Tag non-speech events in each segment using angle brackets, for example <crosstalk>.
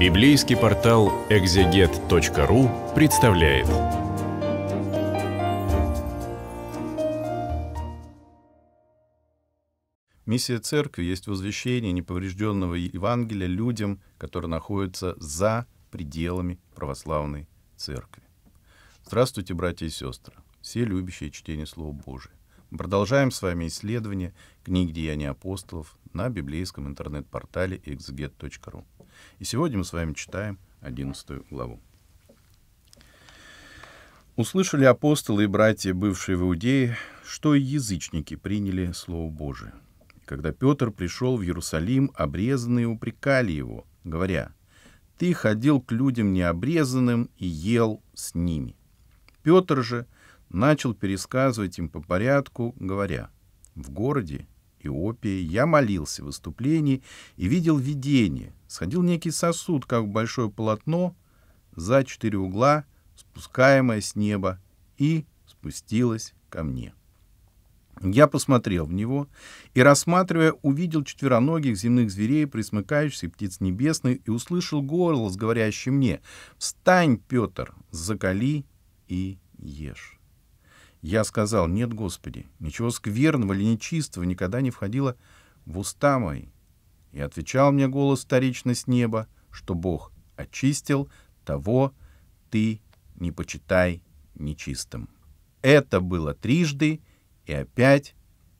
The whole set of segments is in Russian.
Библейский портал экзегет.ру представляет. Миссия церкви есть возвещение неповрежденного Евангелия людям, которые находятся за пределами православной церкви. Здравствуйте, братья и сестры, все любящие чтение Слова Божия. Мы продолжаем с вами исследование книги «Деяния апостолов», на библейском интернет-портале exeget.ru. И сегодня мы с вами читаем 11 главу. Услышали апостолы и братья, бывшие в Иудее, что и язычники приняли Слово Божие. когда Петр пришел в Иерусалим, обрезанные упрекали его, говоря, «Ты ходил к людям необрезанным и ел с ними». Петр же начал пересказывать им по порядку, говоря, «В городе Эфиопии, я молился в выступлении и видел видение. Сходил некий сосуд, как большое полотно, за четыре угла, спускаемое с неба, и спустилось ко мне. Я посмотрел в него и, рассматривая, увидел четвероногих земных зверей, присмыкающихся птиц небесных, и услышал голос, говорящий мне «Встань, Петр, закали и ешь». Я сказал, нет, Господи, ничего скверного или нечистого никогда не входило в уста мои. И отвечал мне голос вторично неба, что Бог очистил того, ты не почитай нечистым. Это было трижды, и опять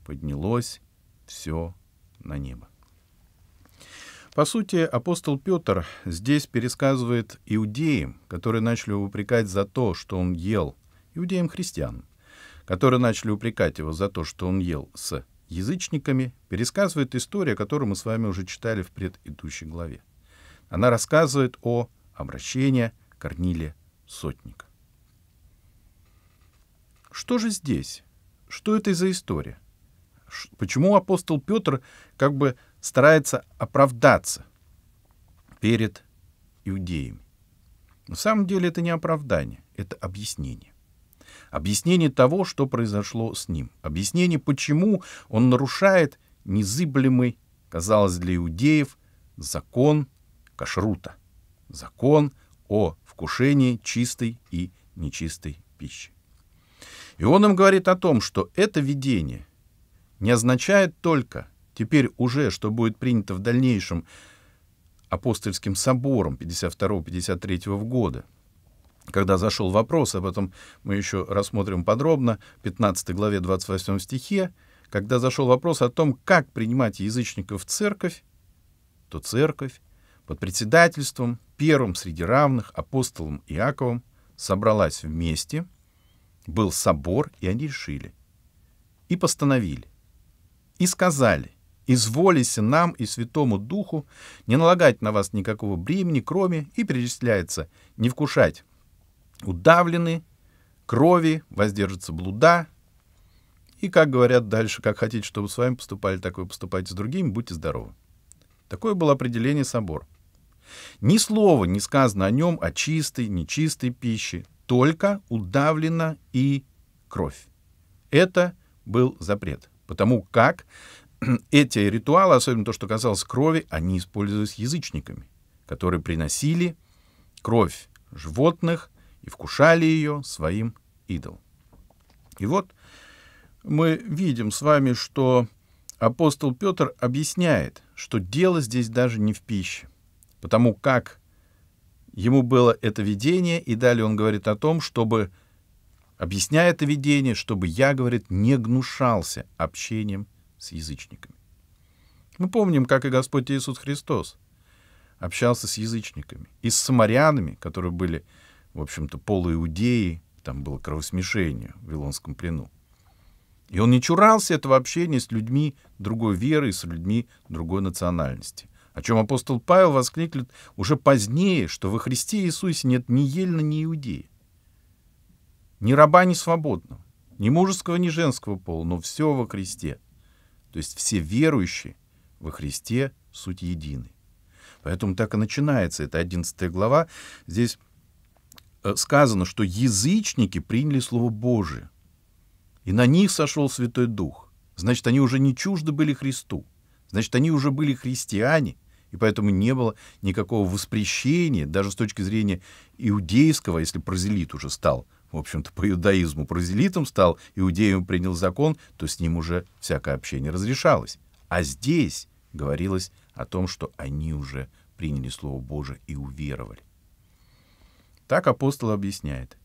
поднялось все на небо. По сути, апостол Петр здесь пересказывает иудеям, которые начали упрекать за то, что он ел, иудеям-христианам которые начали упрекать его за то, что он ел с язычниками, пересказывает историю, которую мы с вами уже читали в предыдущей главе. Она рассказывает о обращении Корнилия Сотника. Что же здесь? Что это за история? Почему апостол Петр как бы старается оправдаться перед иудеями? На самом деле это не оправдание, это объяснение объяснение того, что произошло с ним, объяснение, почему он нарушает незыблемый, казалось, для иудеев, закон кашрута, закон о вкушении чистой и нечистой пищи. И он им говорит о том, что это видение не означает только теперь уже, что будет принято в дальнейшем апостольским собором 52-53 года – когда зашел вопрос, об этом мы еще рассмотрим подробно, 15 главе 28 стихе, когда зашел вопрос о том, как принимать язычников в церковь, то церковь под председательством первым среди равных апостолом Иаковом собралась вместе, был собор, и они решили, и постановили, и сказали, «Изволися нам и Святому Духу не налагать на вас никакого бремени, кроме, и перечисляется, не вкушать удавлены, крови, воздержится блуда. И, как говорят дальше, как хотите, чтобы с вами поступали, так вы поступайте с другими, будьте здоровы. Такое было определение собора. Ни слова не сказано о нем, о чистой, нечистой пище, только удавлена и кровь. Это был запрет, потому как <clears throat> эти ритуалы, особенно то, что касалось крови, они использовались язычниками, которые приносили кровь животных и вкушали ее своим идол. И вот мы видим с вами, что апостол Петр объясняет, что дело здесь даже не в пище, потому как ему было это видение, и далее он говорит о том, чтобы, объясняя это видение, чтобы я, говорит, не гнушался общением с язычниками. Мы помним, как и Господь Иисус Христос общался с язычниками и с самарянами, которые были в общем-то, полуиудеи, там было кровосмешение в Вилонском плену. И он не чурался этого общения с людьми другой веры и с людьми другой национальности. О чем апостол Павел воскликнет уже позднее, что во Христе Иисусе нет ни ельно, ни иудея, ни раба, ни свободного, ни мужеского, ни женского пола, но все во Христе. То есть все верующие во Христе суть едины. Поэтому так и начинается эта 11 глава. Здесь Э, сказано, что язычники приняли Слово Божие, и на них сошел Святой Дух. Значит, они уже не чужды были Христу. Значит, они уже были христиане, и поэтому не было никакого воспрещения, даже с точки зрения иудейского, если прозелит уже стал, в общем-то, по иудаизму прозелитом стал, иудеем принял закон, то с ним уже всякое общение разрешалось. А здесь говорилось о том, что они уже приняли Слово Божие и уверовали. Так апостол объясняет.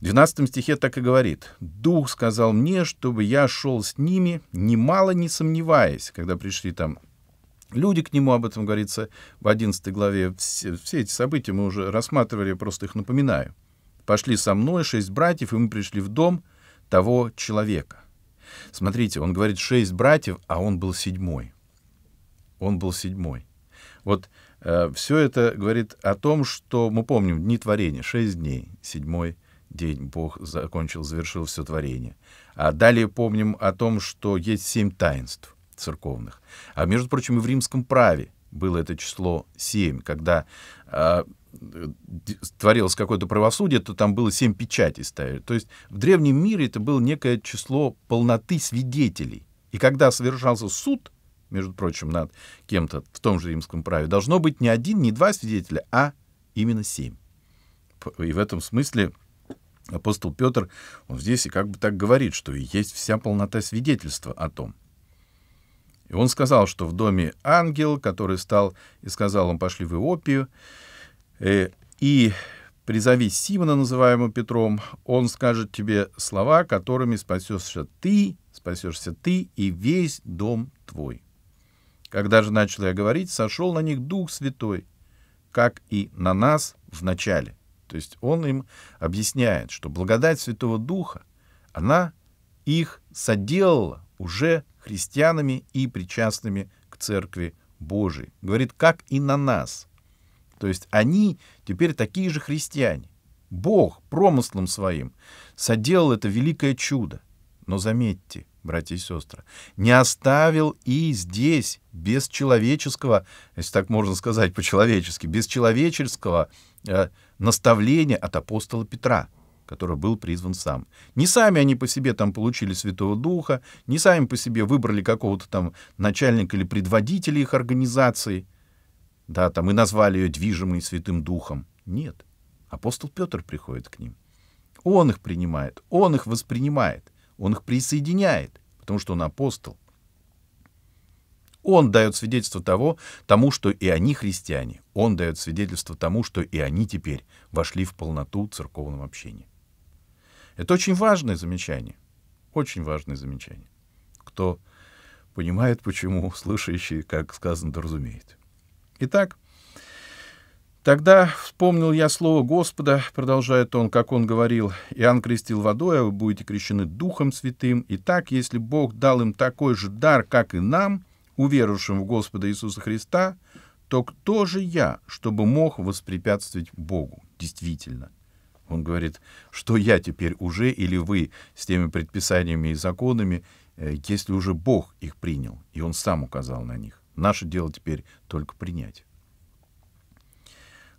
В 12 стихе так и говорит. «Дух сказал мне, чтобы я шел с ними, немало не сомневаясь, когда пришли там люди к нему, об этом говорится в 11 главе. Все, все эти события мы уже рассматривали, я просто их напоминаю. Пошли со мной шесть братьев, и мы пришли в дом того человека». Смотрите, он говорит шесть братьев, а он был седьмой. Он был седьмой. Вот Э, все это говорит о том, что мы помним дни творения, шесть дней, седьмой день Бог закончил, завершил все творение. А далее помним о том, что есть семь таинств церковных. А между прочим, и в римском праве было это число семь, когда а, творилось какое-то правосудие, то там было семь печатей ставили. То есть в древнем мире это было некое число полноты свидетелей. И когда совершался суд, между прочим, над кем-то в том же римском праве, должно быть не один, не два свидетеля, а именно семь. И в этом смысле апостол Петр, он здесь и как бы так говорит, что и есть вся полнота свидетельства о том. И он сказал, что в доме ангел, который стал и сказал, он пошли в Иопию, э, и призови Симона, называемого Петром, он скажет тебе слова, которыми спасешься ты, спасешься ты и весь дом твой. Когда же начал я говорить, сошел на них Дух Святой, как и на нас вначале. То есть он им объясняет, что благодать Святого Духа, она их соделала уже христианами и причастными к Церкви Божией. Говорит, как и на нас. То есть они теперь такие же христиане. Бог промыслом своим соделал это великое чудо. Но заметьте, братья и сестры, не оставил и здесь без человеческого, если так можно сказать по-человечески, без человеческого э, наставления от апостола Петра который был призван сам. Не сами они по себе там получили Святого Духа, не сами по себе выбрали какого-то там начальника или предводителя их организации, да, там и назвали ее движимой Святым Духом. Нет, апостол Петр приходит к ним. Он их принимает, он их воспринимает. Он их присоединяет, потому что он апостол. Он дает свидетельство того, тому, что и они христиане. Он дает свидетельство тому, что и они теперь вошли в полноту церковного общения. Это очень важное замечание. Очень важное замечание. Кто понимает, почему, слышащий, как сказано, разумеет. Итак, Тогда вспомнил я слово Господа, продолжает он, как он говорил, Иоанн крестил водой, а вы будете крещены Духом Святым. И так, если Бог дал им такой же дар, как и нам, уверовавшим в Господа Иисуса Христа, то кто же я, чтобы мог воспрепятствовать Богу? Действительно. Он говорит, что я теперь уже или вы с теми предписаниями и законами, э, если уже Бог их принял, и Он сам указал на них. Наше дело теперь только принять.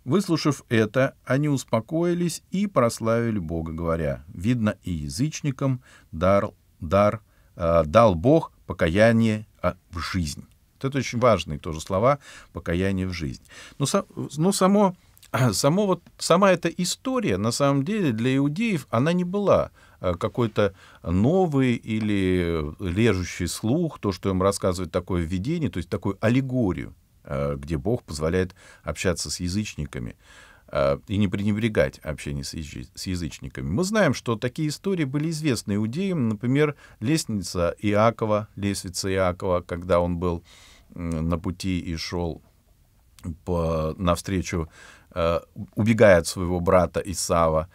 Выслушав это, они успокоились и прославили Бога, говоря, «Видно, и язычникам дар, дар, э, дал Бог покаяние э, в жизнь». Вот это очень важные тоже слова «покаяние в жизнь». Но, но само, <clears throat> само вот, сама эта история, на самом деле, для иудеев она не была э, какой-то новый или режущий слух, то, что им рассказывает такое видение, то есть такую аллегорию. Э, где Бог позволяет общаться с язычниками э, и не пренебрегать общение с язычниками. Мы знаем, что такие истории были известны иудеям, например, лестница Иакова, лестница Иакова, когда он был на пути и шел по, навстречу, э, убегая от своего брата Исава,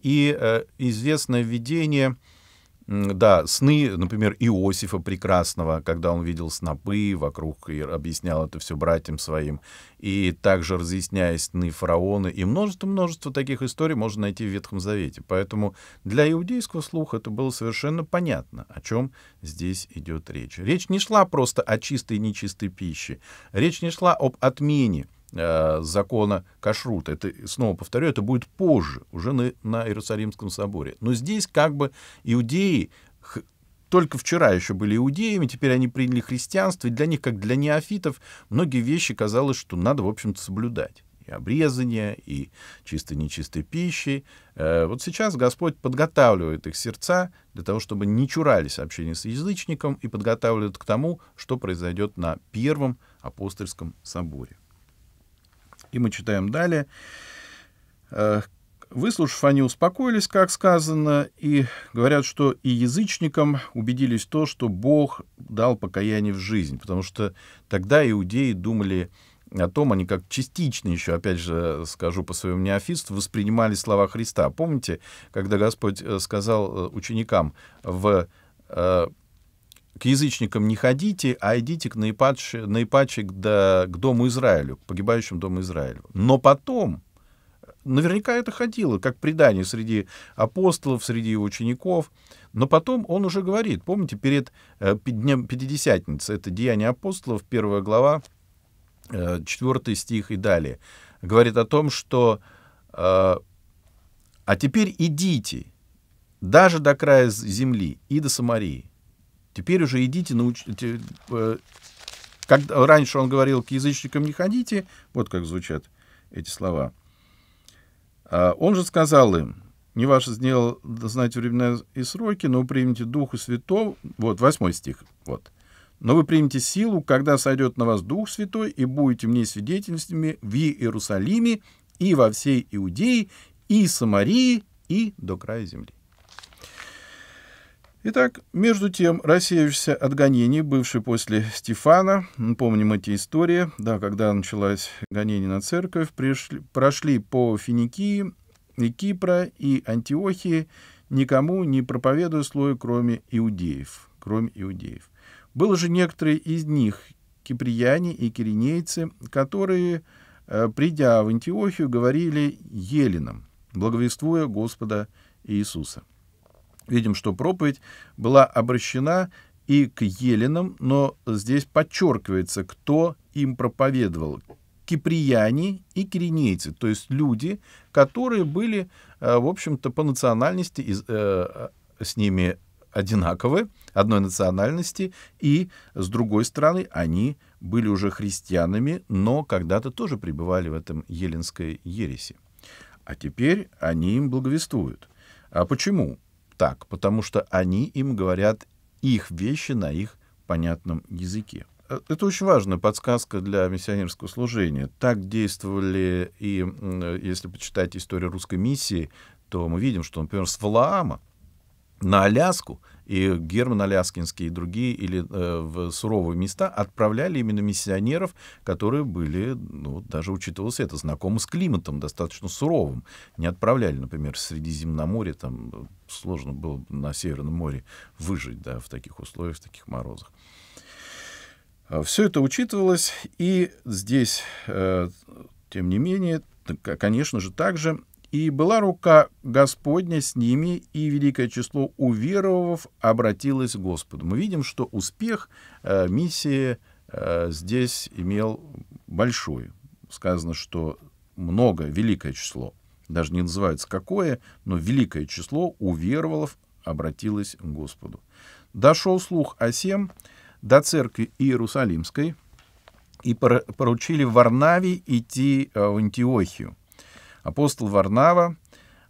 и известное видение — да, сны, например, Иосифа Прекрасного, когда он видел снопы вокруг и объяснял это все братьям своим, и также разъясняя сны фараона, и множество-множество таких историй можно найти в Ветхом Завете. Поэтому для иудейского слуха это было совершенно понятно, о чем здесь идет речь. Речь не шла просто о чистой и нечистой пище, речь не шла об отмене Э, закона кашрута. Это, снова повторю, это будет позже, уже на, на Иерусалимском соборе. Но здесь как бы иудеи только вчера еще были иудеями, теперь они приняли христианство, и для них, как для неофитов, многие вещи казалось, что надо, в общем-то, соблюдать. И обрезание, и чисто-нечистой пищи. Э, вот сейчас Господь подготавливает их сердца для того, чтобы не чурались общения с язычником и подготавливает к тому, что произойдет на Первом апостольском соборе. И мы читаем далее. Э, выслушав, они успокоились, как сказано, и говорят, что и язычникам убедились то, что Бог дал покаяние в жизнь, потому что тогда иудеи думали о том, они как частично еще, опять же, скажу по своему неофисту, воспринимали слова Христа. Помните, когда Господь э, сказал э, ученикам в к язычникам не ходите, а идите к наипадше, наипадше да, к Дому Израилю, к погибающему Дому Израилю. Но потом, э, наверняка это ходило, как предание среди апостолов, среди его учеников, но потом он уже говорит, помните, перед э, Днем Пятидесятницы, это Деяние апостолов, первая глава, э, четвертый стих и далее, говорит о том, что «А теперь идите, даже до края земли и до Самарии, Теперь уже идите, научите... Э, как раньше он говорил, к язычникам не ходите, вот как звучат эти слова. А он же сказал им, не ваше сделал знать времена и сроки, но вы примете Духа Святого, вот, восьмой стих, вот. Но вы примете силу, когда сойдет на вас Дух Святой, и будете мне свидетельствами в Иерусалиме и во всей Иудее, и Самарии, и до края земли. Итак, между тем, рассеявшийся от гонений, бывший после Стефана, помним эти истории, да, когда началось гонение на церковь, пришли, прошли по Финикии и Кипра и Антиохии, никому не проповедуя слою, кроме иудеев. Кроме иудеев. Было же некоторые из них, киприяне и киринейцы, которые, э, придя в Антиохию, говорили еленам, благовествуя Господа Иисуса видим, что проповедь была обращена и к еленам, но здесь подчеркивается, кто им проповедовал. Киприяне и киринейцы, то есть люди, которые были, э, в общем-то, по национальности из, э, с ними одинаковы, одной национальности, и, с другой стороны, они были уже христианами, но когда-то тоже пребывали в этом еленской ереси. А теперь они им благовествуют. А почему? так, потому что они им говорят их вещи на их понятном языке. Э, это очень важная подсказка для миссионерского служения. Так действовали и, э, если почитать историю русской миссии, то мы видим, что, например, с Валаама на Аляску — и Герман Аляскинский и другие, или э, в суровые места, отправляли именно миссионеров, которые были, ну, даже учитывалось это, знакомы с климатом достаточно суровым. Не отправляли, например, в Средиземноморье, там э, сложно было на Северном море выжить, да, в таких условиях, в таких морозах. А Все это учитывалось, и здесь, э, тем не менее, конечно же, также и была рука Господня с ними, и великое число уверовав обратилось к Господу. Мы видим, что успех э, миссии э, здесь имел большой. Сказано, что много, великое число, даже не называется какое, но великое число уверовалов обратилось к Господу. Дошел слух о сем до церкви Иерусалимской и поручили Варнаве идти э, в Антиохию. Апостол Варнава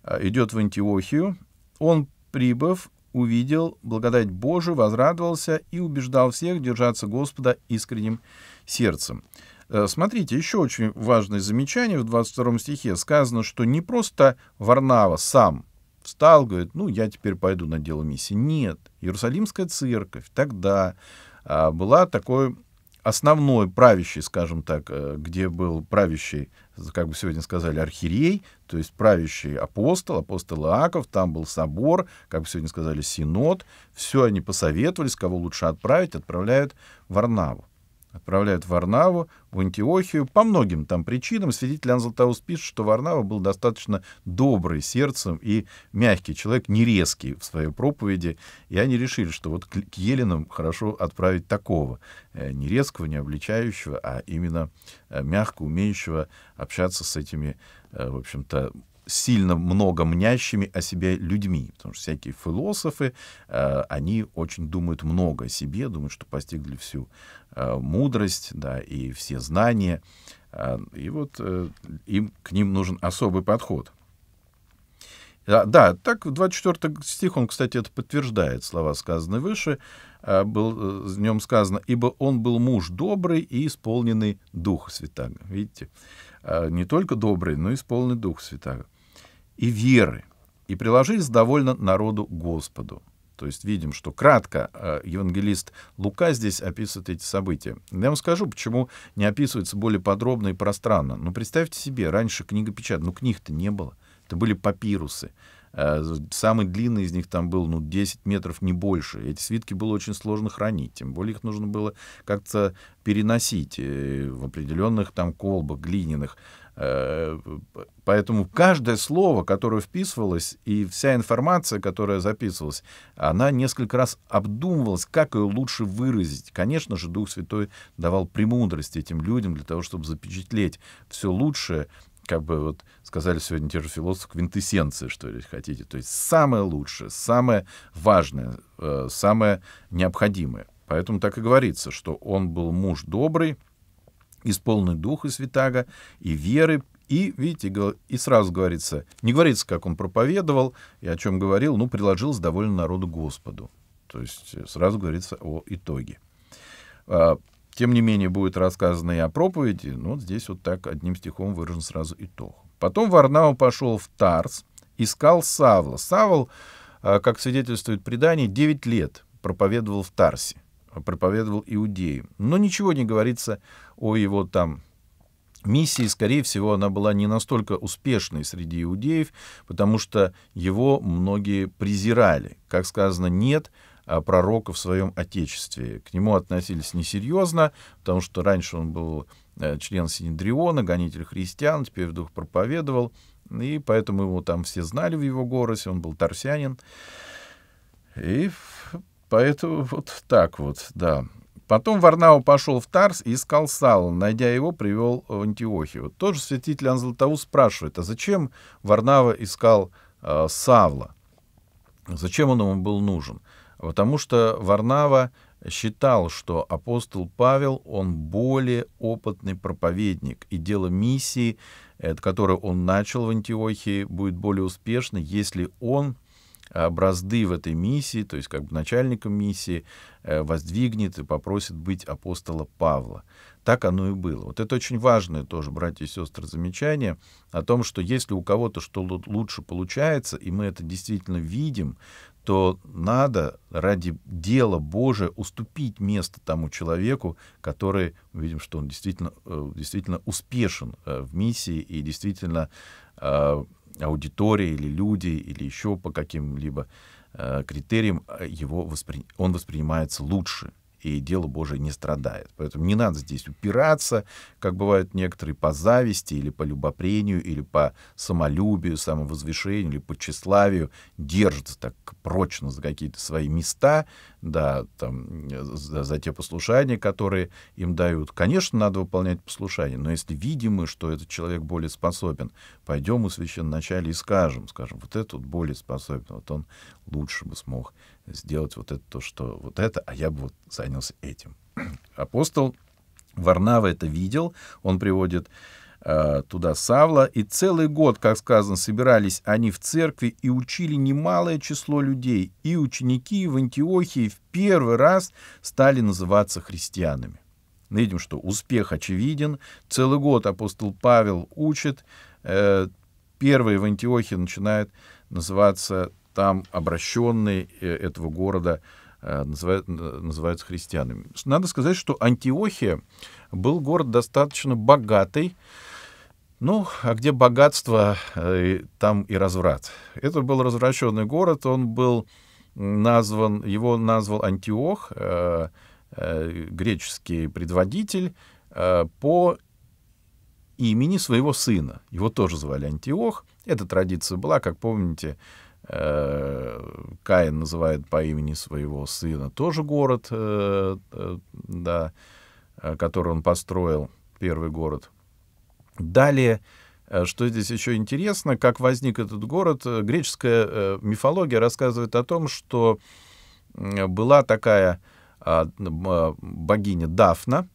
э, идет в Антиохию. Он, прибыв, увидел благодать Божию, возрадовался и убеждал всех держаться Господа искренним сердцем. Э, смотрите, еще очень важное замечание в 22 стихе. Сказано, что не просто Варнава сам встал, говорит, ну, я теперь пойду на дело миссии. Нет, Иерусалимская церковь тогда э, была такой основной правящей, скажем так, где был правящий как бы сегодня сказали, архиерей, то есть правящий апостол, апостол Иаков, там был собор, как бы сегодня сказали, синод. Все они посоветовались, кого лучше отправить, отправляют в Арнаву отправляют в Варнаву, в Антиохию. По многим там причинам свидетель Иоанн Златоуст пишет, что Варнава был достаточно добрый сердцем и мягкий человек, не резкий в своей проповеди. И они решили, что вот к Еленам хорошо отправить такого, э, не резкого, не обличающего, а именно э, мягко умеющего общаться с этими, э, в общем-то, сильно много мнящими о себе людьми, потому что всякие философы, э, они очень думают много о себе, думают, что постигли всю э, мудрость, да, и все знания, э, и вот э, им к ним нужен особый подход. Да, э, да, так 24 стих, он, кстати, это подтверждает, слова сказанные выше, э, был, э, в нем сказано, «Ибо он был муж добрый и исполненный Духа Святаго». Видите, не только добрый, но и исполненный Духа Святаго и веры, и приложились довольно народу Господу. То есть видим, что кратко э, евангелист Лука здесь описывает эти события. Я вам скажу, почему не описывается более подробно и пространно. Но ну, представьте себе, раньше книга печатная, ну, книг-то не было. Это были папирусы. Э, самый длинный из них там был, ну, 10 метров, не больше. Эти свитки было очень сложно хранить, тем более их нужно было как-то переносить э, в определенных там колбах глиняных. Поэтому каждое слово, которое вписывалось, и вся информация, которая записывалась, она несколько раз обдумывалась, как ее лучше выразить. Конечно же, Дух Святой давал премудрость этим людям для того, чтобы запечатлеть все лучшее, как бы вот сказали сегодня те же философы, квинтэссенция, что ли, хотите. То есть самое лучшее, самое важное, э, самое необходимое. Поэтому так и говорится, что он был муж добрый, исполнены Духа Святаго и веры, и, видите, и сразу говорится, не говорится, как он проповедовал и о чем говорил, ну, приложил с довольно народу Господу. То есть э, сразу говорится о итоге. А, тем не менее, будет рассказано и о проповеди, но ну, вот здесь вот так одним стихом выражен сразу итог. Потом Варнау пошел в Тарс, искал Савла. Савл, а, как свидетельствует предание, 9 лет проповедовал в Тарсе проповедовал иудеи, Но ничего не говорится о его там миссии, скорее всего, она была не настолько успешной среди иудеев, потому что его многие презирали. Как сказано, нет а пророка в своем отечестве. К нему относились несерьезно, потому что раньше он был э, член Синедриона, гонитель христиан, теперь вдруг проповедовал, и поэтому его там все знали в его городе, он был торсянин. И поэтому вот так вот, да. Потом Варнау пошел в Тарс и искал Сала. Найдя его, привел в Антиохию. Тоже святитель Анзлатаус спрашивает, а зачем Варнава искал э, Савла? Зачем он ему был нужен? Потому что Варнава считал, что апостол Павел, он более опытный проповедник, и дело миссии, э, которое он начал в Антиохии, будет более успешно, если он образды э, в этой миссии, то есть как бы начальником миссии, э, воздвигнет и попросит быть апостола Павла. Так оно и было. Вот это очень важное тоже, братья и сестры, замечание о том, что если у кого-то что лучше получается, и мы это действительно видим, то надо ради дела Божия уступить место тому человеку, который, мы видим, что он действительно, э, действительно успешен в миссии и действительно аудитория или люди или еще по каким-либо э, критериям а его воспри... он воспринимается лучше, и дело Божие не страдает. Поэтому не надо здесь упираться, как бывают некоторые, по зависти или по любопрению, или по самолюбию, самовозвышению, или по тщеславию, держатся так прочно за какие-то свои места, да, там, за, за те послушания, которые им дают. Конечно, надо выполнять послушание, но если видимо, что этот человек более способен, пойдем у священначале и скажем, скажем, вот этот более способен, вот он лучше бы смог сделать вот это то, что вот это, а я бы вот занялся этим. <clears throat> Апостол Варнава это видел, он приводит э, туда Савла, и целый год, как сказано, собирались они в церкви и учили немалое число людей, и ученики в Антиохии в первый раз стали называться христианами. Мы видим, что успех очевиден, целый год апостол Павел учит, э, первые в Антиохии начинают называться там обращенные э, этого города э, называют, называются христианами. Надо сказать, что Антиохия был город достаточно богатый, ну, а где богатство, э, там и разврат. Это был развращенный город, он был назван, его назвал Антиох, греческий предводитель, по имени своего сына. Его тоже звали Антиох. Эта традиция была, как помните, Э, Каин называет по имени своего сына тоже город, э, э, да, который он построил, первый город. Далее, что здесь еще интересно, как возник этот город, греческая мифология рассказывает о том, что была такая а, а, богиня Дафна,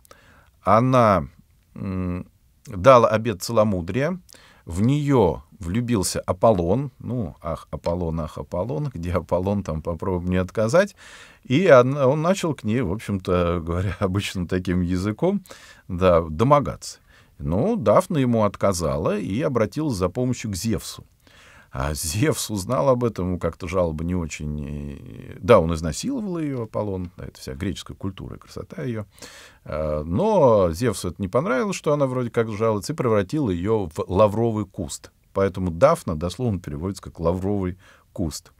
она дала обед целомудрия, в нее влюбился Аполлон. Ну, ах, Аполлон, ах, Аполлон. Где Аполлон, там попробуй мне отказать. И он, он начал к ней, в общем-то, говоря <laughs> обычным таким языком, да, домогаться. Ну, Дафна ему отказала и обратилась за помощью к Зевсу. А Зевс узнал об этом, ему как-то жалоба не очень... Э, да, он изнасиловал ее, Аполлон, это вся греческая культура и красота ее. А, но Зевсу это не понравилось, что она вроде как жалуется, и превратил ее в лавровый куст. Поэтому Дафна дословно переводится как «лавровый куст».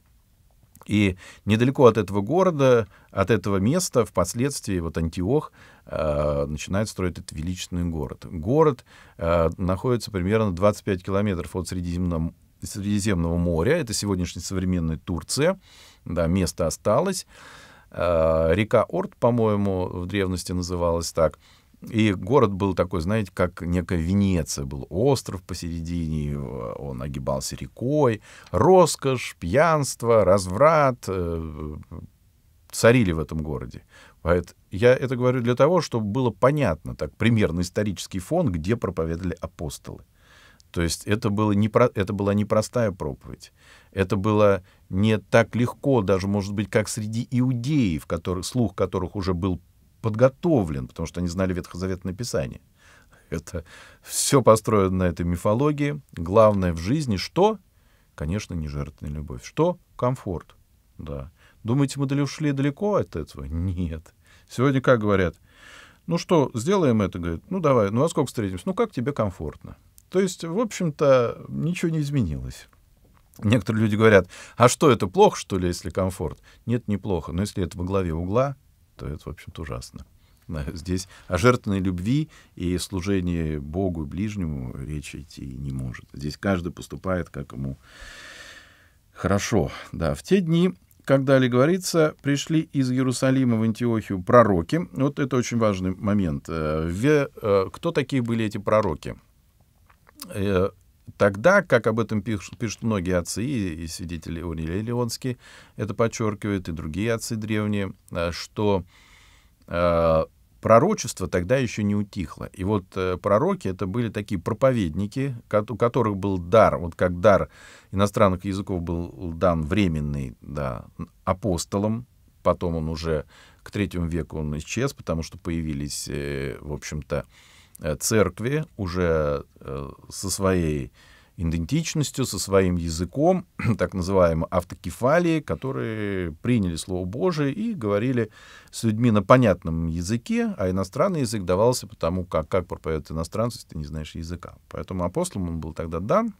И недалеко от этого города, от этого места, впоследствии вот Антиох э, начинает строить этот величественный город. Город э, находится примерно 25 километров от Средиземного Средиземного моря. Это сегодняшняя современная Турция. Да, место осталось. Э, река Орт, по-моему, в древности называлась так. И город был такой, знаете, как некая Венеция. Был остров посередине, э, он огибался рекой. Роскошь, пьянство, разврат э, царили в этом городе. я это говорю для того, чтобы было понятно так примерно исторический фон, где проповедовали апостолы. То есть это, было не про, это была непростая проповедь. Это было не так легко, даже, может быть, как среди иудеев, которых, слух которых уже был подготовлен, потому что они знали Ветхозаветное Писание. Это все построено на этой мифологии. Главное в жизни что? Конечно, не жертвенная любовь. Что? Комфорт. Да. Думаете, мы ушли далеко от этого? Нет. Сегодня как говорят? Ну что, сделаем это? Говорит, ну давай, ну а сколько встретимся? Ну как тебе комфортно? То есть, в общем-то, ничего не изменилось. Некоторые люди говорят, а что это плохо, что ли, если комфорт? Нет, неплохо. Но если это во главе угла, то это, в общем-то, ужасно. <laughs> Здесь о жертвенной любви и служении Богу и ближнему речи идти не может. Здесь каждый поступает, как ему хорошо. Да, в те дни, когда ли говорится, пришли из Иерусалима в Антиохию пророки. Вот это очень важный момент. Э, э, кто такие были эти пророки? Э, тогда, как об этом пишут, пишут многие отцы и, и свидетели Орелия Леонский, это подчеркивает, и другие отцы древние, э, что э, пророчество тогда еще не утихло. И вот э, пророки это были такие проповедники, у которых был дар, вот как дар иностранных языков был дан временный да, апостолам, потом он уже к третьему веку он исчез, потому что появились, э, в общем-то, э, Э, церкви уже э, со своей идентичностью, со своим языком, <clears throat> так называемой автокефалии, которые приняли Слово Божие и говорили с людьми на понятном языке, а иностранный язык давался потому, как, как проповедуют иностранцы, если ты не знаешь языка. Поэтому апостолам он был тогда дан.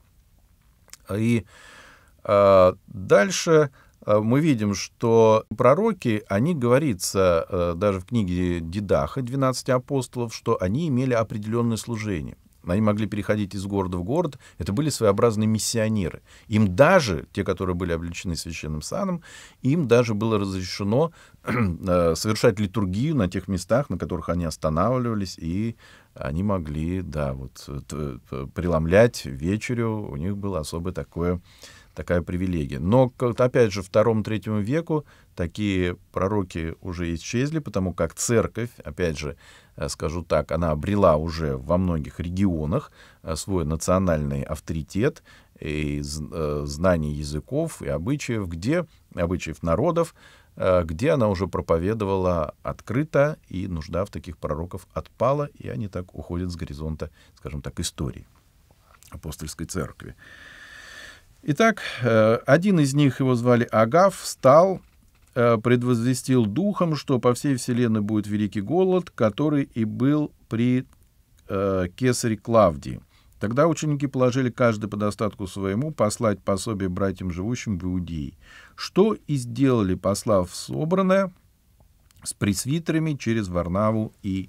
И э, дальше Э, мы видим, что пророки, они говорится э, даже в книге Дидаха, 12 апостолов, что они имели определенное служение. Они могли переходить из города в город. Это были своеобразные миссионеры. Им даже, те, которые были обличены священным саном, им даже было разрешено <clears throat> э, совершать литургию на тех местах, на которых они останавливались, и они могли, да, вот преломлять вечерю. У них было особое такое такая привилегия. Но, опять же, втором-третьему веку такие пророки уже исчезли, потому как церковь, опять же, э, скажу так, она обрела уже во многих регионах э, свой национальный авторитет и э, знание языков и обычаев, где обычаев народов, где она уже проповедовала открыто, и нужда в таких пророков отпала, и они так уходят с горизонта, скажем так, истории апостольской церкви. Итак, э, один из них, его звали Агав, стал э, предвозвестил духом, что по всей вселенной будет великий голод, который и был при э, кесаре Клавдии. Тогда ученики положили каждый по достатку своему послать пособие братьям, живущим в Иудии, что и сделали, послав собранное с пресвитерами через Варнаву и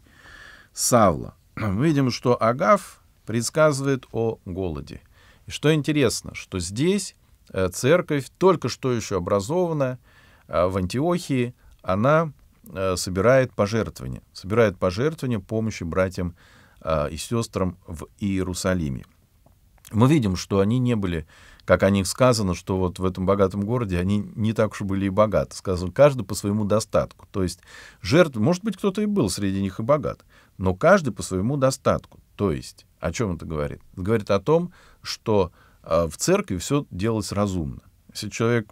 Савла. <clears throat> Видим, что Агав предсказывает о голоде – и что интересно, что здесь э, церковь, только что еще образована а в Антиохии, она э, собирает пожертвования, собирает пожертвования помощи братьям э, и сестрам в Иерусалиме. Мы видим, что они не были, как о них сказано, что вот в этом богатом городе они не так уж были и богаты. Сказано, каждый по своему достатку. То есть жертв, может быть, кто-то и был среди них и богат, но каждый по своему достатку. То есть, о чем это говорит? Это говорит о том, что э, в церкви все делалось разумно. Если человек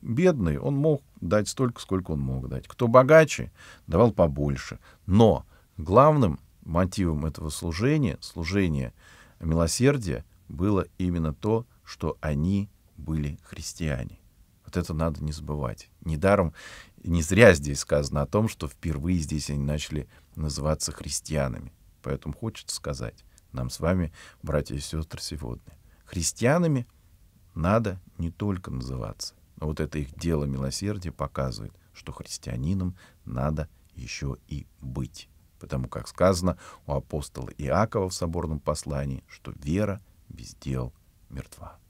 бедный, он мог дать столько, сколько он мог дать. Кто богаче, давал побольше. Но главным мотивом этого служения, служения милосердия, было именно то, что они были христиане. Вот это надо не забывать. Недаром, не зря здесь сказано о том, что впервые здесь они начали называться христианами. Поэтому хочется сказать нам с вами, братья и сестры, сегодня. Христианами надо не только называться, но вот это их дело милосердия показывает, что христианином надо еще и быть. Потому как сказано у апостола Иакова в соборном послании, что вера без дел мертва.